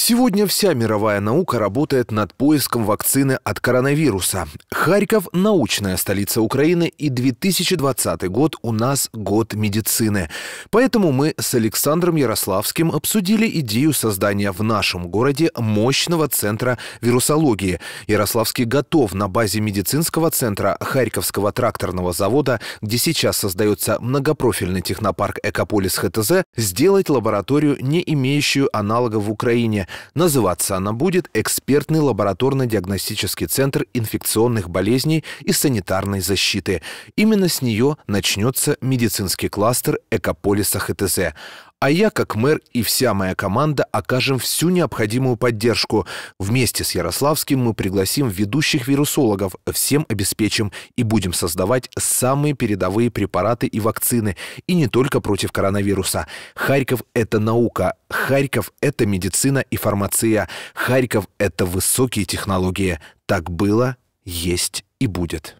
Сегодня вся мировая наука работает над поиском вакцины от коронавируса. Харьков – научная столица Украины, и 2020 год у нас год медицины. Поэтому мы с Александром Ярославским обсудили идею создания в нашем городе мощного центра вирусологии. Ярославский готов на базе медицинского центра Харьковского тракторного завода, где сейчас создается многопрофильный технопарк «Экополис ХТЗ», сделать лабораторию, не имеющую аналогов в Украине Называться она будет «Экспертный лабораторно-диагностический центр инфекционных болезней и санитарной защиты». Именно с нее начнется медицинский кластер экополиса ХТЗ. А я, как мэр и вся моя команда, окажем всю необходимую поддержку. Вместе с Ярославским мы пригласим ведущих вирусологов, всем обеспечим и будем создавать самые передовые препараты и вакцины. И не только против коронавируса. Харьков – это наука. Харьков – это медицина и фармация. Харьков – это высокие технологии. Так было, есть и будет.